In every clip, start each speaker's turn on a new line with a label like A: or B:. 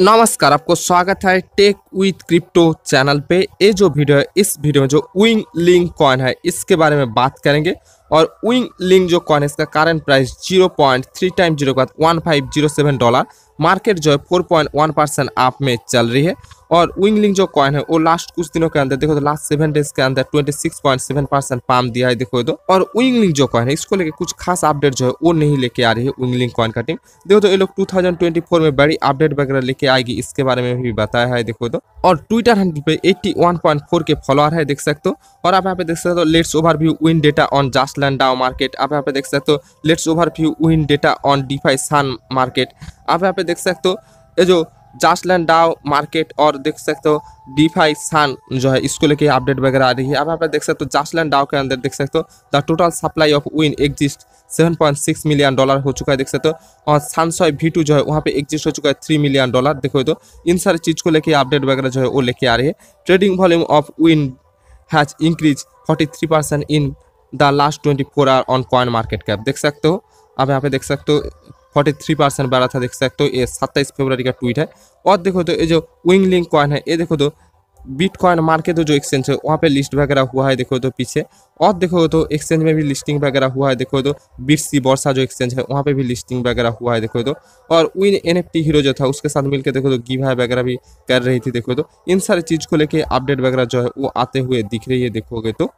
A: नमस्कार आपको स्वागत है टेक विथ क्रिप्टो चैनल पे ये जो वीडियो है इस वीडियो में जो विंग लिंक कॉइन है इसके बारे में बात करेंगे और विंग लिंग जो कॉइन है इसका current price zero point three time zero के one five zero seven dollar market जो है फोर पॉइंट वन परसेंट आप में चल रही है और विंग लिंक जो कॉइन है वो लास्ट कुछ दिनों के अंदर देखो तो लास्ट सेवन डेज के अंदर twenty six point seven percent pump दिया है देखो तो और विंग लिंक जो कॉइन है इसको लेके कुछ खास अपडेट जो है वो नहीं लेके आ रही है विंग लिंक कॉइन का टीम देखो तो ये लोग टू में बड़ी अपडेट वगैरह लेके आएगी इसके बारे में भी बताया है देखो तो और ट्विटर हैंडल पे एट्टी वन पॉइंट फोर के फॉलोअर है देख सकते हो और आप यहाँ पे देख सकते हो लेट्स ओवर व्यू विन data on just Iceland Dow market आप यहाँ पे देख सकते हो लेट्स ओवरव्यू विन data on DeFi Sun market आप यहाँ पे देख सकते हो ये जो जास्टलैंड डाव मार्केट और देख सकते हो डीफाई सान जो है इसको लेके अपडेट वगैरह आ रही है आप यहाँ पे देख सकते हो जास्टलैंड डाव के अंदर देख सकते हो द टोटल सप्लाई ऑफ विन एग्जिस्ट 7.6 मिलियन डॉलर हो चुका है देख सकते हो और सानसॉय वी जो है वहाँ पे एग्जिस्ट हो चुका है थ्री मिलियन डॉलर देखो तो इन सारी चीज़ को लेके अपडेट वगैरह जो है वो लेके आ रही है ट्रेडिंग वॉल्यूम ऑफ विन has increase 43 percent in the last twenty four hour on coin market cap देख सकते हो आप यहाँ पे देख सकते हो फोर्टी थ्री परसेंट बढ़ा था देख सकते हो ये सत्ताईस फरवरी का ट्वीट है और देखो तो ये जो विंग लिंक कॉइन है ये देखो तो बीट कॉइन मार्केट जो एक्सचेंज है वहाँ पे लिस्ट वगैरह हुआ है देखो तो पीछे और देखो तो एक्सचेंज में भी लिस्टिंग वगैरह हुआ है देखो तो सी बॉर्सा जो एक्सचेंज है वहाँ पे भी लिस्टिंग वगैरह हुआ है देखो तो और विन एन हीरो जो था उसके साथ मिलकर देखो तो गिव है वगैरह भी कर रही थी देखो तो इन सारी चीज़ को लेके अपडेट वगैरह जो है वो आते हुए दिख रही है देखोगे तो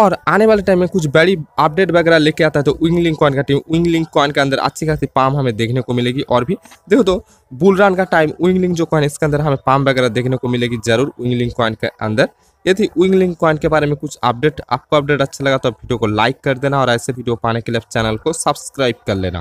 A: और आने वाले टाइम में कुछ बड़ी अपडेट वगैरह लेके आता है तो विंगलिंग कॉइन का टीम विंगलिंग कॉइन के अंदर अच्छी खासी पाम हमें देखने को मिलेगी और भी देखो तो बुलरान का टाइम विंगलिंग जो कॉइन इसके अंदर हमें पाम वगैरह देखने को मिलेगी जरूर विंगलिंग कॉइन के अंदर यदि विंगलिंग कॉइन के बारे में कुछ अपडेट आपको अपडेट अच्छा लगा तो वीडियो को लाइक कर देना और ऐसे वीडियो पाने के लिए चैनल को सब्सक्राइब कर लेना